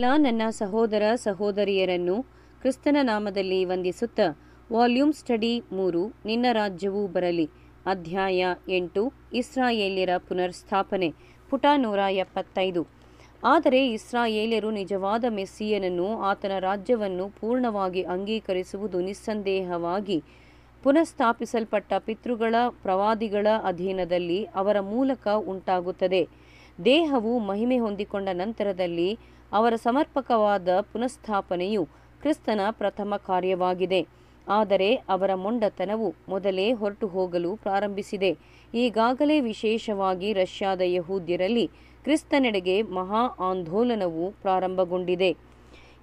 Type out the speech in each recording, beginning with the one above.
ಎಲ್ಲ ನನ್ನ ಸಹೋದರ ಸಹೋದರಿಯರನ್ನು ಕ್ರಿಸ್ತನ ನಾಮದಲ್ಲಿ ವಂದಿಸುತ್ತ ವಾಲ್ಯೂಮ್ ಸ್ಟಡಿ ಮೂರು ನಿನ್ನ ರಾಜ್ಯವೂ ಬರಲಿ ಅಧ್ಯಾಯ ಎಂಟು ಇಸ್ರಾಯೇಲ್ಯರ ಪುನರ್ಸ್ಥಾಪನೆ ಪುಟ ನೂರ ಎಪ್ಪತ್ತೈದು ಆದರೆ ಇಸ್ರಾಯೇಲ್ಯರು ನಿಜವಾದ ಮೆಸ್ಸಿಯನನ್ನು ಆತನ ರಾಜ್ಯವನ್ನು ಪೂರ್ಣವಾಗಿ ಅಂಗೀಕರಿಸುವುದು ನಿಸ್ಸಂದೇಹವಾಗಿ ಪುನಃಸ್ಥಾಪಿಸಲ್ಪಟ್ಟ ಪಿತೃಗಳ ಪ್ರವಾದಿಗಳ ಅಧೀನದಲ್ಲಿ ಅವರ ಮೂಲಕ ಉಂಟಾಗುತ್ತದೆ ದೇಹವು ಮಹಿಮೆ ಹೊಂದಿಕೊಂಡ ನಂತರದಲ್ಲಿ ಅವರ ಸಮರ್ಪಕವಾದ ಪುನಃಸ್ಥಾಪನೆಯು ಕ್ರಿಸ್ತನ ಪ್ರಥಮ ಕಾರ್ಯವಾಗಿದೆ ಆದರೆ ಅವರ ಮೊಂಡತನವು ಮೊದಲೇ ಹೊರಟು ಹೋಗಲು ಪ್ರಾರಂಭಿಸಿದೆ ಈಗಾಗಲೇ ವಿಶೇಷವಾಗಿ ರಷ್ಯಾದ ಯಹೂದ್ಯರಲ್ಲಿ ಕ್ರಿಸ್ತನೆಡೆಗೆ ಮಹಾ ಆಂದೋಲನವು ಪ್ರಾರಂಭಗೊಂಡಿದೆ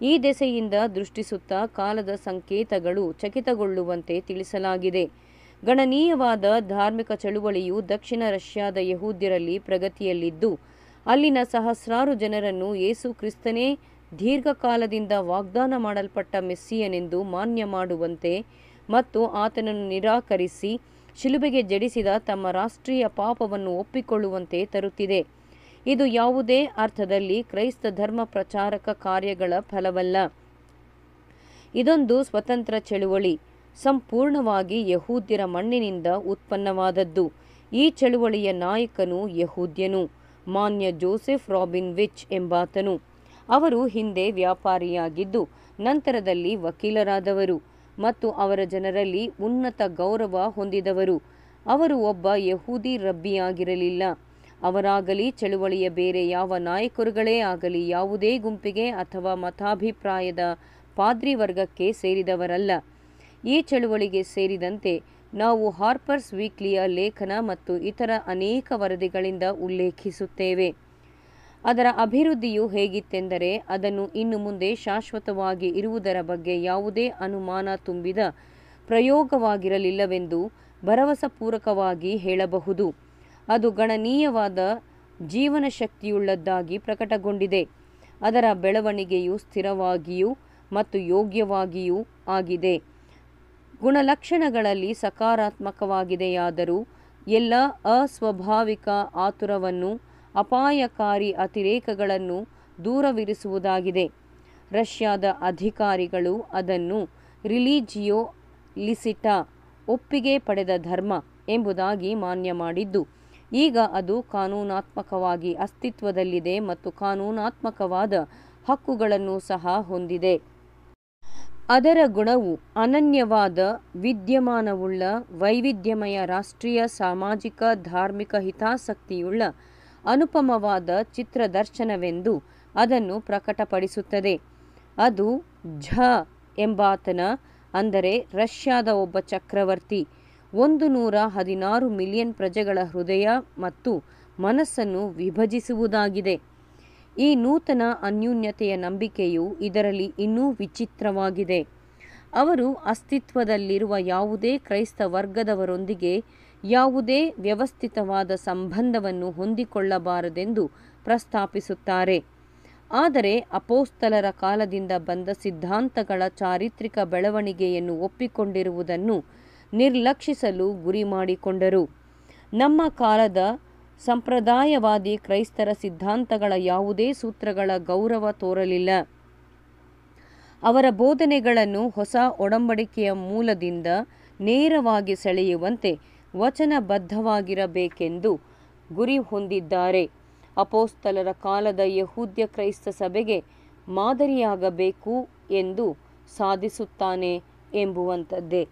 ಈ ದೆಸೆಯಿಂದ ದೃಷ್ಟಿಸುತ್ತಾ ಕಾಲದ ಸಂಕೇತಗಳು ಚಕಿತಗೊಳ್ಳುವಂತೆ ತಿಳಿಸಲಾಗಿದೆ ಗಣನೀಯವಾದ ಧಾರ್ಮಿಕ ಚಳುವಳಿಯು ದಕ್ಷಿಣ ರಷ್ಯಾದ ಯಹೂದ್ಯರಲ್ಲಿ ಪ್ರಗತಿಯಲ್ಲಿದ್ದು ಅಲ್ಲಿನ ಸಹಸ್ರಾರು ಜನರನ್ನು ಯೇಸು ಕ್ರಿಸ್ತನೇ ದೀರ್ಘಕಾಲದಿಂದ ವಾಗ್ದಾನ ಮಾಡಲ್ಪಟ್ಟ ಮೆಸ್ಸಿಯನೆಂದು ಮಾನ್ಯ ಮಾಡುವಂತೆ ಮತ್ತು ಆತನನ್ನು ನಿರಾಕರಿಸಿ ಶಿಲುಬೆಗೆ ಜಡಿಸಿದ ತಮ್ಮ ರಾಷ್ಟ್ರೀಯ ಪಾಪವನ್ನು ಒಪ್ಪಿಕೊಳ್ಳುವಂತೆ ತರುತ್ತಿದೆ ಇದು ಯಾವುದೇ ಅರ್ಥದಲ್ಲಿ ಕ್ರೈಸ್ತ ಧರ್ಮ ಪ್ರಚಾರಕ ಕಾರ್ಯಗಳ ಫಲವಲ್ಲ ಇದೊಂದು ಸ್ವತಂತ್ರ ಚಳುವಳಿ ಸಂಪೂರ್ಣವಾಗಿ ಯಹೂದ್ಯರ ಮಣ್ಣಿನಿಂದ ಉತ್ಪನ್ನವಾದದ್ದು ಈ ಚಳುವಳಿಯ ನಾಯಕನು ಯಹೂದ್ಯನು ಮಾನ್ಯ ಜೋಸೆಫ್ ರಾಬಿನ್ ವಿಚ್ ಎಂಬಾತನು ಅವರು ಹಿಂದೆ ವ್ಯಾಪಾರಿಯಾಗಿದ್ದು ನಂತರದಲ್ಲಿ ವಕೀಲರಾದವರು ಮತ್ತು ಅವರ ಜನರಲ್ಲಿ ಉನ್ನತ ಗೌರವ ಹೊಂದಿದವರು ಅವರು ಒಬ್ಬ ಯಹೂದಿ ರಬ್ಬಿಯಾಗಿರಲಿಲ್ಲ ಅವರಾಗಲಿ ಚಳುವಳಿಯ ಬೇರೆ ಯಾವ ನಾಯಕರುಗಳೇ ಆಗಲಿ ಯಾವುದೇ ಗುಂಪಿಗೆ ಅಥವಾ ಮತಾಭಿಪ್ರಾಯದ ಪಾದ್ರಿ ವರ್ಗಕ್ಕೆ ಸೇರಿದವರಲ್ಲ ಈ ಚಳುವಳಿಗೆ ಸೇರಿದಂತೆ ನಾವು ಹಾರ್ಪರ್ಸ್ ವೀಕ್ಲಿಯ ಲೇಖನ ಮತ್ತು ಇತರ ಅನೇಕ ವರದಿಗಳಿಂದ ಉಲ್ಲೇಖಿಸುತ್ತೇವೆ ಅದರ ಅಭಿವೃದ್ಧಿಯು ಹೇಗಿತ್ತೆಂದರೆ ಅದನ್ನು ಇನ್ನು ಮುಂದೆ ಶಾಶ್ವತವಾಗಿ ಇರುವುದರ ಬಗ್ಗೆ ಯಾವುದೇ ಅನುಮಾನ ತುಂಬಿದ ಪ್ರಯೋಗವಾಗಿರಲಿಲ್ಲವೆಂದು ಭರವಸಪೂರ್ವಕವಾಗಿ ಹೇಳಬಹುದು ಅದು ಗಣನೀಯವಾದ ಜೀವನ ಶಕ್ತಿಯುಳ್ಳದ್ದಾಗಿ ಪ್ರಕಟಗೊಂಡಿದೆ ಅದರ ಬೆಳವಣಿಗೆಯು ಸ್ಥಿರವಾಗಿಯೂ ಮತ್ತು ಯೋಗ್ಯವಾಗಿಯೂ ಆಗಿದೆ ಗುಣಲಕ್ಷಣಗಳಲ್ಲಿ ಸಕಾರಾತ್ಮಕವಾಗಿದೆಯಾದರೂ ಎಲ್ಲ ಅಸ್ವಾಭಾವಿಕ ಆತುರವನ್ನು ಅಪಾಯಕಾರಿ ಅತಿರೇಕಗಳನ್ನು ದೂರವಿರಿಸುವುದಾಗಿದೆ ರಷ್ಯಾದ ಅಧಿಕಾರಿಗಳು ಅದನ್ನು ರಿಲಿಜಿಯೋ ಲಿಸಿಟಾ ಒಪ್ಪಿಗೆ ಪಡೆದ ಧರ್ಮ ಎಂಬುದಾಗಿ ಮಾನ್ಯ ಮಾಡಿದ್ದು ಈಗ ಅದು ಕಾನೂನಾತ್ಮಕವಾಗಿ ಅಸ್ತಿತ್ವದಲ್ಲಿದೆ ಮತ್ತು ಕಾನೂನಾತ್ಮಕವಾದ ಹಕ್ಕುಗಳನ್ನು ಸಹ ಹೊಂದಿದೆ ಅದರ ಗುಣವು ಅನನ್ಯವಾದ ವಿದ್ಯಮಾನವುಳ್ಳ ವೈವಿಧ್ಯಮಯ ರಾಷ್ಟ್ರೀಯ ಸಾಮಾಜಿಕ ಧಾರ್ಮಿಕ ಹಿತಾಸಕ್ತಿಯುಳ್ಳ ಅನುಪಮವಾದ ಚಿತ್ರದರ್ಶನವೆಂದು ಅದನ್ನು ಪ್ರಕಟಪಡಿಸುತ್ತದೆ ಅದು ಝ ಎಂಬಾತನ ಅಂದರೆ ರಷ್ಯಾದ ಒಬ್ಬ ಚಕ್ರವರ್ತಿ ಒಂದು ನೂರ ಹದಿನಾರು ಮಿಲಿಯನ್ ಪ್ರಜೆಗಳ ಹೃದಯ ಮತ್ತು ಮನಸ್ಸನ್ನು ವಿಭಜಿಸುವುದಾಗಿದೆ ಈ ನೂತನ ಅನ್ಯೂನ್ಯತೆಯ ನಂಬಿಕೆಯು ಇದರಲ್ಲಿ ಇನ್ನೂ ವಿಚಿತ್ರವಾಗಿದೆ ಅವರು ಅಸ್ತಿತ್ವದಲ್ಲಿರುವ ಯಾವುದೇ ಕ್ರೈಸ್ತ ವರ್ಗದವರೊಂದಿಗೆ ಯಾವುದೇ ವ್ಯವಸ್ಥಿತವಾದ ಸಂಬಂಧವನ್ನು ಹೊಂದಿಕೊಳ್ಳಬಾರದೆಂದು ಪ್ರಸ್ತಾಪಿಸುತ್ತಾರೆ ಆದರೆ ಅಪೋಸ್ತಲರ ಕಾಲದಿಂದ ಬಂದ ಸಿದ್ಧಾಂತಗಳ ಚಾರಿತ್ರಿಕ ಬೆಳವಣಿಗೆಯನ್ನು ಒಪ್ಪಿಕೊಂಡಿರುವುದನ್ನು ನಿರ್ಲಕ್ಷಿಸಲು ಗುರಿ ಮಾಡಿಕೊಂಡರು ನಮ್ಮ ಕಾಲದ ಸಂಪ್ರದಾಯವಾದಿ ಕ್ರೈಸ್ತರ ಸಿದ್ಧಾಂತಗಳ ಯಾವುದೇ ಸೂತ್ರಗಳ ಗೌರವ ತೋರಲಿಲ್ಲ ಅವರ ಬೋಧನೆಗಳನ್ನು ಹೊಸ ಒಡಂಬಡಿಕೆಯ ಮೂಲದಿಂದ ನೇರವಾಗಿ ಸೆಳೆಯುವಂತೆ ವಚನಬದ್ಧವಾಗಿರಬೇಕೆಂದು ಗುರಿ ಹೊಂದಿದ್ದಾರೆ ಅಪೋಸ್ತಲರ ಕಾಲದ ಯಹೂದ್ಯ ಕ್ರೈಸ್ತ ಸಭೆಗೆ ಮಾದರಿಯಾಗಬೇಕು ಎಂದು ಸಾಧಿಸುತ್ತಾನೆ ಎಂಬುವಂಥದ್ದೇ